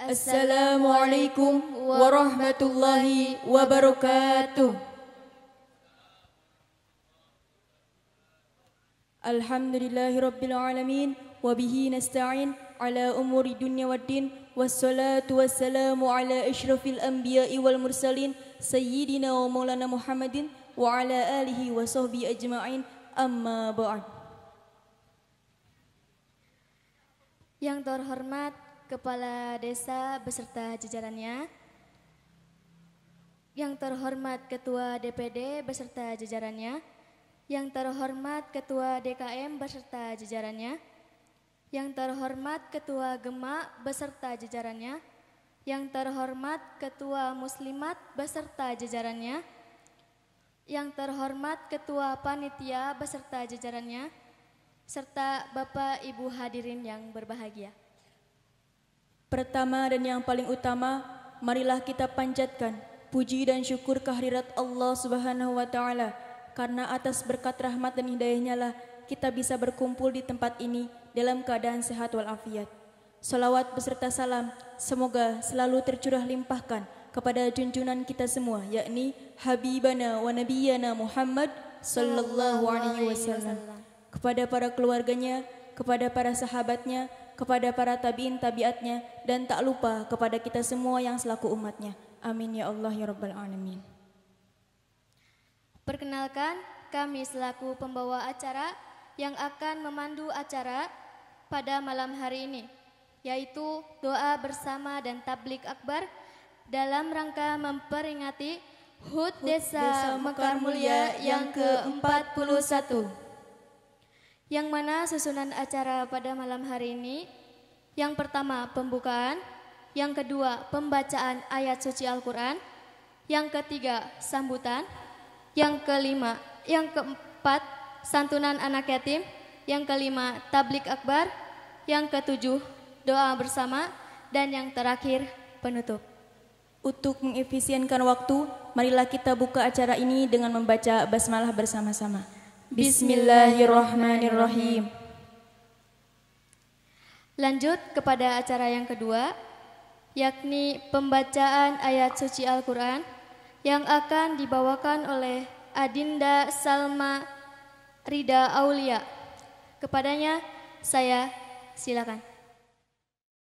السلام عليكم ورحمة الله وبركاته الحمد لله رب العالمين وبه نستعين على أمور الدنيا والدين والصلاة والسلام على أشرف الأنبياء والمرسلين سيدنا ومولانا محمد وعلى آله وصحبه أجمعين أما بعد Yang terhormat Kepala Desa beserta jajarannya, yang terhormat Ketua DPD beserta jajarannya, yang terhormat Ketua DKM beserta jajarannya, yang terhormat Ketua Gemak beserta jajarannya, yang terhormat Ketua Muslimat beserta jajarannya, yang terhormat Ketua Panitia beserta jajarannya, serta Bapak Ibu hadirin yang berbahagia. Pertama dan yang paling utama, marilah kita panjatkan puji dan syukur kehadirat Allah Subhanahu wa taala karena atas berkat rahmat dan hidayahnya lah kita bisa berkumpul di tempat ini dalam keadaan sehat walafiat. Salawat beserta salam semoga selalu tercurah limpahkan kepada junjungan kita semua yakni Habibana wa Nabiyana Muhammad sallallahu alaihi wasallam kepada para keluarganya, kepada para sahabatnya, kepada para tabiin tabiatnya dan tak lupa kepada kita semua yang selaku umatnya. Amin ya Allah ya Rabbal Alamin. Perkenalkan kami selaku pembawa acara yang akan memandu acara pada malam hari ini yaitu doa bersama dan tablik akbar dalam rangka memperingati HUT Desa, Desa Mekar Mulia yang ke-41 yang mana susunan acara pada malam hari ini yang pertama pembukaan, yang kedua pembacaan ayat suci Al-Quran, yang ketiga sambutan, yang kelima, yang keempat santunan anak yatim, yang kelima tablik akbar, yang ketujuh doa bersama, dan yang terakhir penutup. Untuk mengefisienkan waktu, marilah kita buka acara ini dengan membaca basmalah bersama-sama. Bismillahirrahmanirrahim. Lanjut kepada acara yang kedua, yakni pembacaan ayat suci Al-Quran yang akan dibawakan oleh Adinda Salma Rida Aulia. Kepadanya saya silakan.